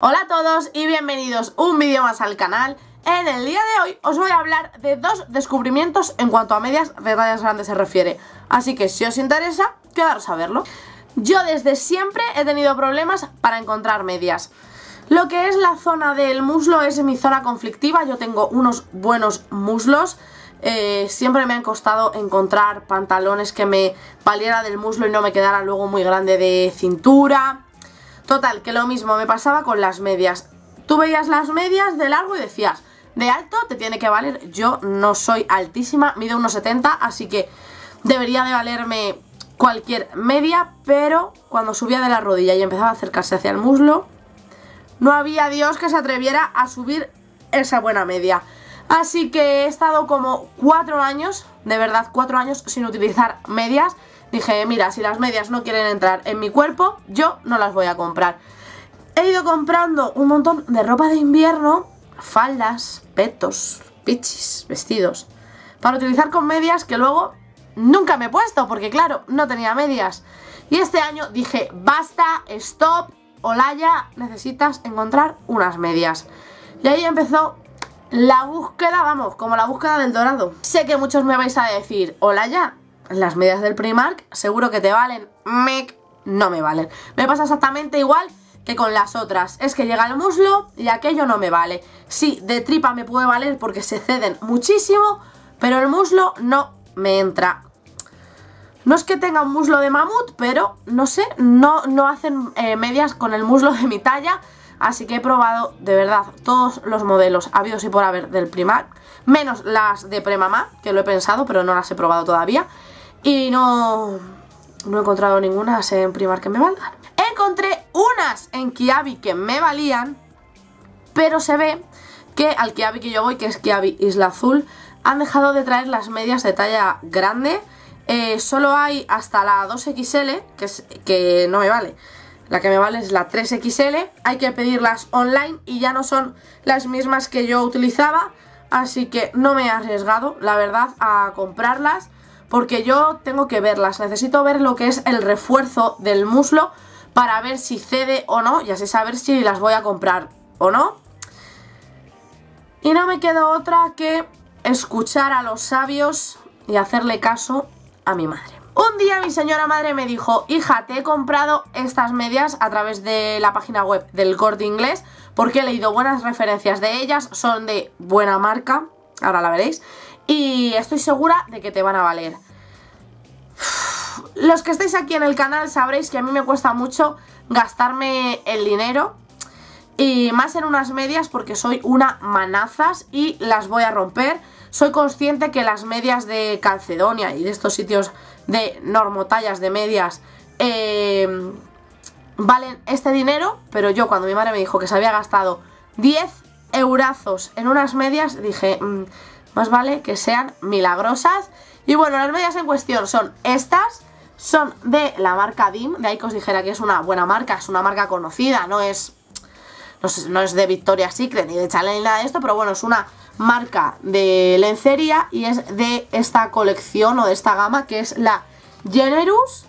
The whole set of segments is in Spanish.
Hola a todos y bienvenidos un vídeo más al canal En el día de hoy os voy a hablar de dos descubrimientos en cuanto a medias de tallas grandes se refiere Así que si os interesa, quedaros a verlo Yo desde siempre he tenido problemas para encontrar medias Lo que es la zona del muslo es mi zona conflictiva Yo tengo unos buenos muslos eh, siempre me han costado encontrar pantalones que me valiera del muslo y no me quedara luego muy grande de cintura Total, que lo mismo me pasaba con las medias. Tú veías las medias de largo y decías, de alto te tiene que valer. Yo no soy altísima, mido 1,70, así que debería de valerme cualquier media, pero cuando subía de la rodilla y empezaba a acercarse hacia el muslo, no había Dios que se atreviera a subir esa buena media. Así que he estado como cuatro años, de verdad cuatro años sin utilizar medias Dije, mira, si las medias no quieren entrar en mi cuerpo, yo no las voy a comprar. He ido comprando un montón de ropa de invierno, faldas, petos, pichis, vestidos, para utilizar con medias que luego nunca me he puesto, porque claro, no tenía medias. Y este año dije, basta, stop, ya, necesitas encontrar unas medias. Y ahí empezó la búsqueda, vamos, como la búsqueda del dorado. Sé que muchos me vais a decir, ya las medias del Primark seguro que te valen, mec, no me valen. Me pasa exactamente igual que con las otras. Es que llega el muslo y aquello no me vale. Sí, de tripa me puede valer porque se ceden muchísimo, pero el muslo no me entra. No es que tenga un muslo de mamut, pero no sé, no, no hacen eh, medias con el muslo de mi talla. Así que he probado, de verdad, todos los modelos habidos y por haber del Primark. Menos las de Premamá, que lo he pensado, pero no las he probado todavía. Y no, no he encontrado ninguna en Primark que me valgan. Encontré unas en Kiabi que me valían, pero se ve que al Kiabi que yo voy, que es Kiabi Isla Azul, han dejado de traer las medias de talla grande. Eh, solo hay hasta la 2XL, que, es, que no me vale. La que me vale es la 3XL. Hay que pedirlas online y ya no son las mismas que yo utilizaba. Así que no me he arriesgado, la verdad, a comprarlas porque yo tengo que verlas, necesito ver lo que es el refuerzo del muslo para ver si cede o no y así saber si las voy a comprar o no. Y no me queda otra que escuchar a los sabios y hacerle caso a mi madre. Un día mi señora madre me dijo, hija, te he comprado estas medias a través de la página web del corte inglés porque he leído buenas referencias de ellas, son de buena marca, ahora la veréis y estoy segura de que te van a valer. Los que estáis aquí en el canal sabréis que a mí me cuesta mucho gastarme el dinero y más en unas medias porque soy una manazas y las voy a romper. Soy consciente que las medias de Calcedonia y de estos sitios de normotallas de medias eh, valen este dinero, pero yo cuando mi madre me dijo que se había gastado 10 eurazos en unas medias dije... Mm, más vale que sean milagrosas. Y bueno, las medias en cuestión son estas. Son de la marca DIM, de ahí que os dijera que es una buena marca, es una marca conocida, no es, no es, de Victoria's Secret ni de Chanel ni nada de esto, pero bueno, es una marca de lencería y es de esta colección o de esta gama que es la GENERUS,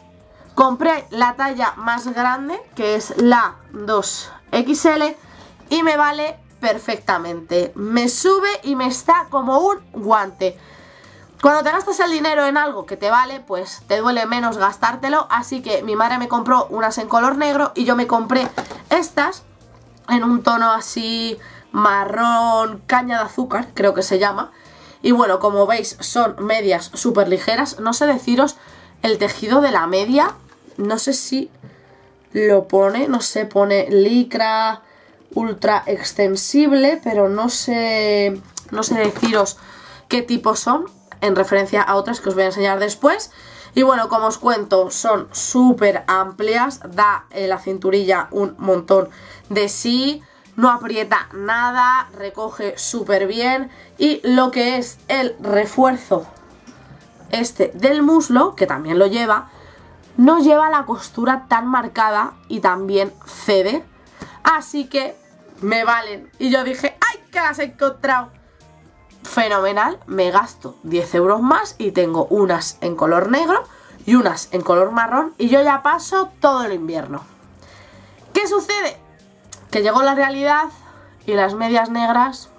Compré la talla más grande, que es la 2XL, y me vale perfectamente. Me sube y me está como un guante. Cuando te gastas el dinero en algo que te vale, pues te duele menos gastártelo. Así que mi madre me compró unas en color negro y yo me compré estas en un tono así marrón caña de azúcar, creo que se llama. Y bueno, como veis son medias súper ligeras. No sé deciros el tejido de la media, no sé si lo pone, no sé, pone licra ultra extensible, pero no sé, no sé deciros qué tipo son en referencia a otras que os voy a enseñar después. Y bueno, como os cuento, son súper amplias, da la cinturilla un montón de sí, no aprieta nada, recoge súper bien y lo que es el refuerzo este del muslo, que también lo lleva, no lleva la costura tan marcada y también cede Así que me valen. Y yo dije, ¡ay, que las he encontrado! Fenomenal, me gasto 10 euros más y tengo unas en color negro y unas en color marrón y yo ya paso todo el invierno. ¿Qué sucede? Que llegó la realidad y las medias negras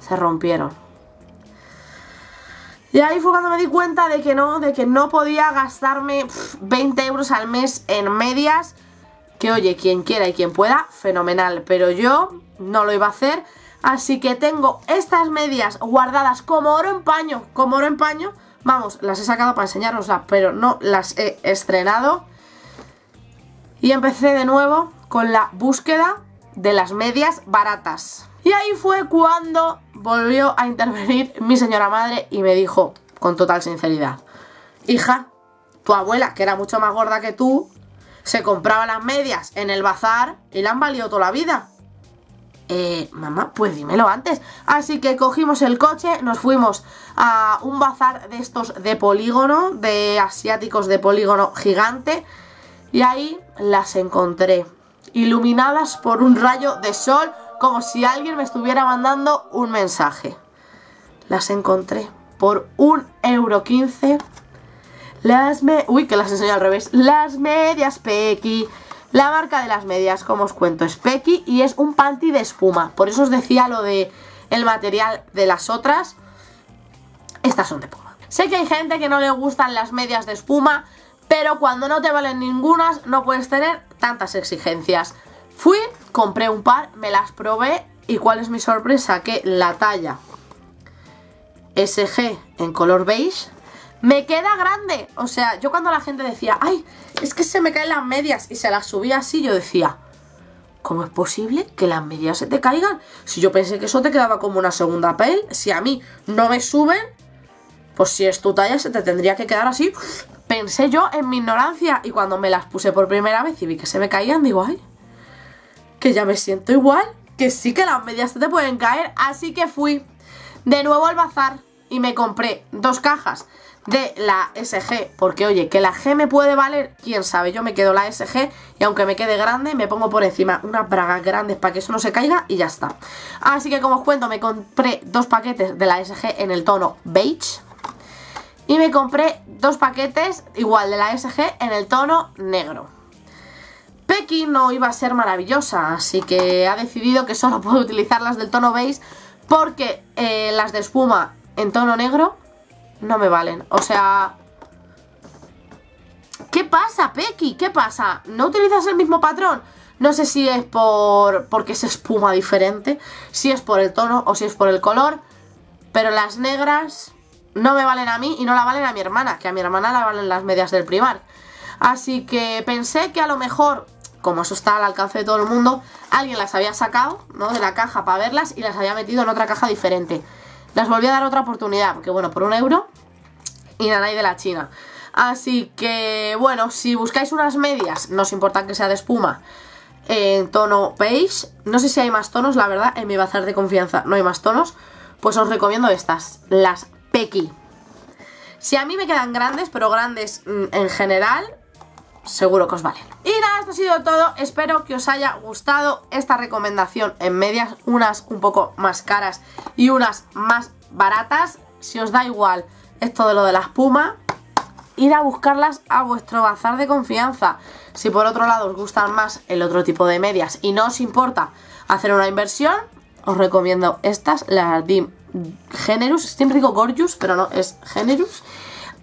se rompieron. Y ahí fue cuando me di cuenta de que no, de que no podía gastarme 20 euros al mes en medias que oye, quien quiera y quien pueda, fenomenal, pero yo no lo iba a hacer, así que tengo estas medias guardadas como oro en paño, como oro en paño, vamos, las he sacado para enseñaroslas pero no las he estrenado, y empecé de nuevo con la búsqueda de las medias baratas. Y ahí fue cuando volvió a intervenir mi señora madre y me dijo, con total sinceridad, hija, tu abuela, que era mucho más gorda que tú, se compraba las medias en el bazar y le han valido toda la vida. Eh, mamá, pues dímelo antes. Así que cogimos el coche, nos fuimos a un bazar de estos de polígono, de asiáticos de polígono gigante, y ahí las encontré, iluminadas por un rayo de sol, como si alguien me estuviera mandando un mensaje. Las encontré por un euro quince las Uy, que las enseño al revés. Las medias Pequi. La marca de las medias, como os cuento, es Pequi y es un panty de espuma. Por eso os decía lo de el material de las otras. Estas son de espuma. Sé que hay gente que no le gustan las medias de espuma, pero cuando no te valen ningunas no puedes tener tantas exigencias. Fui, compré un par, me las probé y cuál es mi sorpresa, que la talla SG en color beige me queda grande. O sea, yo cuando la gente decía, ay, es que se me caen las medias y se las subía así, yo decía, ¿cómo es posible que las medias se te caigan? Si yo pensé que eso te quedaba como una segunda piel, si a mí no me suben, pues si es tu talla se te tendría que quedar así. Pensé yo en mi ignorancia y cuando me las puse por primera vez y vi que se me caían, digo, ay, que ya me siento igual, que sí que las medias se te pueden caer, así que fui de nuevo al bazar y me compré dos cajas de la SG, porque oye, que la G me puede valer, quién sabe, yo me quedo la SG y aunque me quede grande, me pongo por encima unas bragas grandes para que eso no se caiga y ya está. Así que como os cuento, me compré dos paquetes de la SG en el tono beige y me compré dos paquetes igual de la SG en el tono negro. Pecky no iba a ser maravillosa, así que ha decidido que solo puedo utilizar las del tono beige porque eh, las de espuma en tono negro no me valen. O sea... ¿Qué pasa, Pequi? ¿Qué pasa? ¿No utilizas el mismo patrón? No sé si es por porque es espuma diferente, si es por el tono o si es por el color, pero las negras no me valen a mí y no la valen a mi hermana, que a mi hermana la valen las medias del primar. Así que pensé que a lo mejor, como eso está al alcance de todo el mundo, alguien las había sacado ¿no? de la caja para verlas y las había metido en otra caja diferente. Las volví a dar otra oportunidad, porque bueno, por un euro y nada hay de la China. Así que, bueno, si buscáis unas medias, no os importa que sea de espuma, en tono beige. No sé si hay más tonos, la verdad, en mi bazar de confianza no hay más tonos. Pues os recomiendo estas, las Pequi. Si a mí me quedan grandes, pero grandes mm, en general, seguro que os valen. Y nada, esto ha sido todo. Espero que os haya gustado esta recomendación en medias, unas un poco más caras y unas más baratas. Si os da igual esto de lo de la espuma, ir a buscarlas a vuestro bazar de confianza. Si por otro lado os gustan más el otro tipo de medias y no os importa hacer una inversión, os recomiendo estas, las DIM Generous. Siempre digo Gorgeous, pero no, es Generous.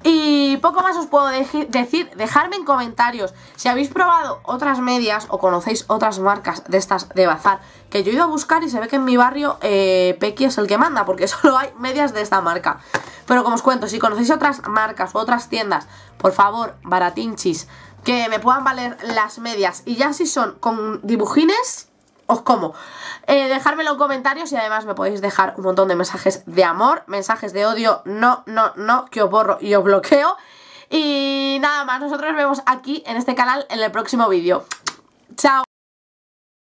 Y poco más os puedo decir, dejarme en comentarios si habéis probado otras medias o conocéis otras marcas de estas de bazar, que yo he ido a buscar y se ve que en mi barrio eh, Pequi es el que manda, porque solo hay medias de esta marca. Pero como os cuento, si conocéis otras marcas u otras tiendas, por favor, baratinchis, que me puedan valer las medias. Y ya si son con dibujines, os como. Eh, dejármelo en comentarios y además me podéis dejar un montón de mensajes de amor, mensajes de odio, no, no, no, que os borro y os bloqueo. Y nada más, nosotros nos vemos aquí en este canal en el próximo vídeo. ¡Chao!